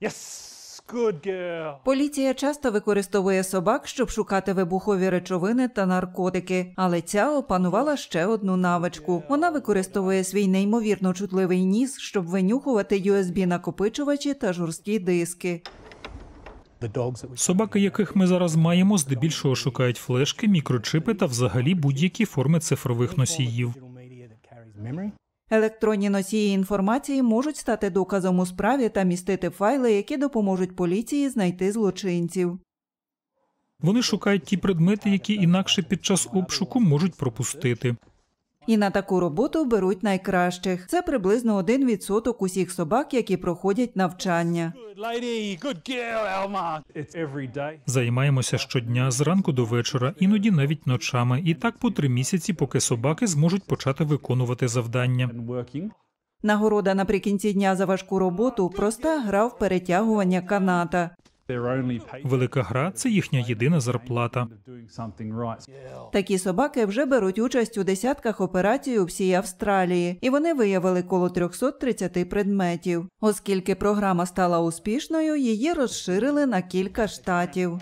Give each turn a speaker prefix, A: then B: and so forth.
A: Yes!
B: Good girl! Поліція часто використовує собак, щоб шукати вибухові речовини та наркотики, але ця опанувала ще одну навичку. Вона використовує свій неймовірно чутливий ніс, щоб винюхувати usb накопичувачі та жорсткі диски.
A: Собаки, яких ми зараз маємо, здебільшого шукають флешки, мікрочипи та взагалі будь-які форми цифрових носіїв.
B: Електронні носії інформації можуть стати доказом у справі та містити файли, які допоможуть поліції знайти злочинців.
A: Вони шукають ті предмети, які інакше під час обшуку можуть пропустити
B: і на таку роботу беруть найкращих. Це приблизно 1% усіх собак, які проходять навчання.
A: Займаємося щодня зранку до вечора, іноді навіть ночами, і так по три місяці, поки собаки зможуть почати виконувати завдання.
B: Нагорода наприкінці дня за важку роботу проста гра в перетягування каната.
A: Велика гра це їхня єдина зарплата.
B: Такі собаки вже беруть участь у десятках операцій у всій Австралії, і вони виявили коло 330 предметів. Оскільки програма стала успішною, її розширили на кілька штатів.